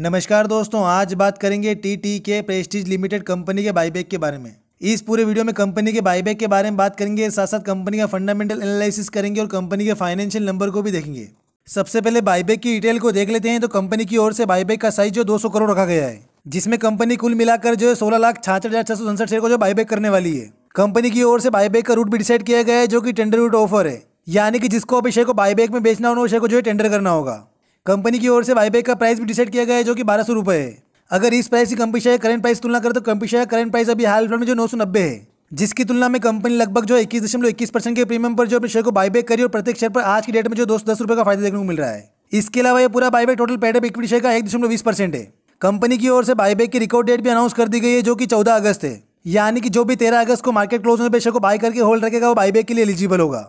नमस्कार दोस्तों आज बात करेंगे T T K Prestige limited company के बाईबैक के बारे में इस पूरे वीडियो में कंपनी के बाईबैक के बारे में बात करेंगे साथ साथ कंपनी का फंडामेंटल एनालिसिस करेंगे और कंपनी के फाइनेंशियल नंबर को भी देखेंगे सबसे पहले बाईबैक की डिटेल को देख लेते हैं तो कंपनी की ओर से बाईबैक का साइज जो दो करोड़ रखा गया है जिसमें कंपनी कुल मिलाकर जो है सोलह लाख छाछठ हज़ार छह सौ उनसठ शेयर को जो बाईबैक करने वाली है कंपनी की ओर से बाईबैक का रूट भी डिसाइड किया गया है जो कि टेंडर रूट ऑफर है यानी कि जिसको अभी शेयर को बाईबैक में बेचना होना वो शेयर को जो है टेंडर करना होगा कंपनी की ओर से बाईबैक का प्राइस भी डिसाइड किया गया है जो कि बारह सौ रुपये है अगर इस प्राइस की कंपनी शायद करेंट प्राइस तुलना करें तो कंपनी शायद करेंट प्राइस अभी हाल फिलहाल में जो नौ सौ नब्बे है जिसकी तुलना में कंपनी लगभग जो इक्कीस दशमलव इक्कीस परसेंट के प्रीमियम पर जो अपने शेयर को बाईबैक करी और प्रत्येक शेयर पर आज की डेट में जो दो सौ दस रुपये का फायदा देखने को मिल रहा है इसके अलावा ये पूरा buyback total paid up equity share का एक दशमलव बीस परसेंट है कंपनी की ओर से बाईबैक की रिकॉर्ड डेट भी अनाउंस कर दी गई है जो कि चौदह अगस्त है यानी कि जो भी तेरह अगस्त को मार्केट क्लोज होने पर शेयर को बाय करके होल्ड रखेगा वो बाईबैक के लिए एलिजिबल होगा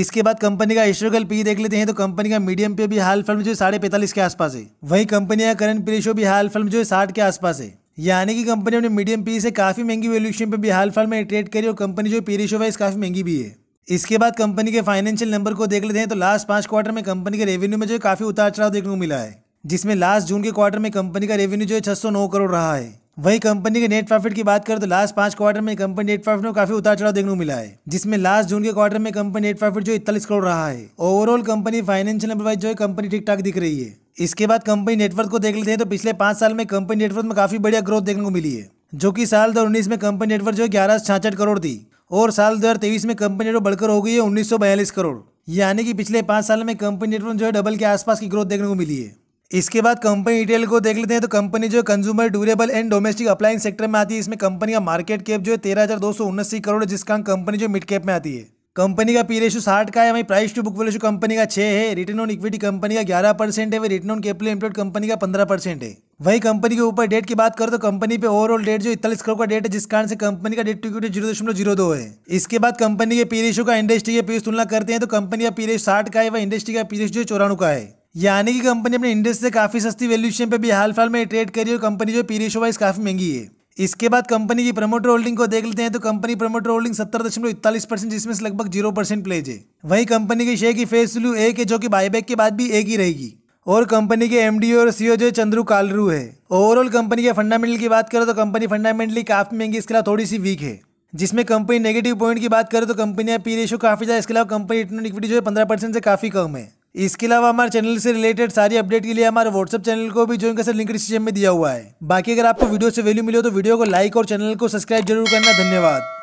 इसके बाद कंपनी का हिस्टोरिकल पी देख लेते हैं तो कंपनी का मीडियम पे भी हाल फिल्म जो है साढ़े पैंतालीस के आसपास है वही कंपनी का करंट पी रेशो भी हाल फिल्म जो है साठ के आसपास है यानी कि कंपनी अपने मीडियम पी से काफ़ी महंगी वैल्यूशन पे भी हाल फिल्म में ट्रेड करी और कंपनी जो पी रेशो वाइज काफ़ी महंगी भी है इसके बाद कंपनी के फाइनेंशियल नंबर को देख लेते हैं तो लास्ट पांच क्वार्टर में कंपनी के रेवेन्यू में जो है काफ़ी उतार चढ़ाव देखने को मिला है जिसमें लास्ट जून के क्वार्टर में कंपनी का रेवेन्यू जो है छह करोड़ रहा है वही कंपनी के नेट प्रॉफिट की बात करें तो लास्ट पांच क्वार्टर में कंपनी नेट प्रॉफिट में काफी उतार चढ़ाव देखने को मिला है जिसमें लास्ट जून के क्वार्टर में कंपनी नेट प्रॉफिट जो इकतालीस करोड़ रहा है overall company financial number wise जो है कंपनी ठीक ठाक दिख रही है इसके बाद कंपनी नेटवर्क को देख लेते हैं तो पिछले पांच साल में कंपनी नेटवर्क में काफी बढ़िया ग्रोथ देखने को मिली है जो की साल दो उन्नीस में कंपनी नेटवर्क जो है ग्यारह छाछठ करोड़ थी और साल दो में कंपनी नेटवर्क बढ़कर हो गई है उन्नीस करोड़ यानी कि पिछले पांच साल में कंपनी नेटवर्क जो है डबल के आसपास की ग्रोथ देखने को मिली है इसके बाद कंपनी डिटेल को देख लेते हैं तो कंपनी जो consumer durable and domestic appliances sector में आती है इसमें कंपनी का मार्केट कैप जो है तेरह हज़ार दो सौ उन्नसी करोड़ जिसका कंपनी जो मिड कैप में आती है कंपनी का पी रेशो साठ का है वहीं price to book value company का छह है रिटर्न ऑन इक्विटी कंपनी का ग्यारह परसेंट है वही return on capital employed company का पंद्रह परसेंट है वहीं कंपनी के ऊपर डेट की बात करो तो कंपनी पे ओवरऑल डेट जो इकतालीस करोड़ का डेट है जिस कारण से कंपनी का डेट टू इक्विटी जीरो दशमलव जीरो दो है इसके बाद कंपनी के पी रेशो का इंडस्ट्री के पीस तुलना करते हैं तो कंपनी का पी रेशो साठ का है वह इंडस्ट्री का पी रेशो जो चौराणु का है यानी कि कंपनी अपने इंडेक्स से काफ़ी सस्ती वैल्यूशन पे भी हाल फिलहाल में ट्रेड करी और कंपनी जो पी रेशो वाइज काफ़ी महंगी है इसके बाद कंपनी की प्रमोटर होल्डिंग को देख लेते हैं तो कंपनी प्रमोटर होल्डिंग सत्तर दशमलव इकतालीस परसेंट जिसमें से लगभग जीरो परसेंट प्लेज है वहीं कंपनी के शेयर की फेस वैल्यू एक है जो कि बायबैक के बाद भी एक ही रहेगी और कंपनी के एमडी और सीओ जो चंद्रू कालरू है ओवरऑल कंपनी के फंडामेंटल की बात करें तो कंपनी फंडामेंटली काफ़ी महंगी इसके अलावा थोड़ी सी वीक है जिसमें कंपनी नेगेटिव पॉइंट की बात करें तो कंपनी का पी रेशो काफ़ी ज़्यादा इसके अलावा कंपनी रिटर्न इक्विटी जो है पंद्रह परसेंट से काफ़ी कम है इसके अलावा हमारे चैनल से रिलेटेड सारी अपडेट के लिए हमारे व्हाट्सअप चैनल को भी ज्वाइन कर लिंक डिस्क्रिप्शन में दिया हुआ है बाकी अगर आपको वीडियो से वैल्यू मिले तो वीडियो को लाइक और चैनल को सब्सक्राइब जरूर करना धन्यवाद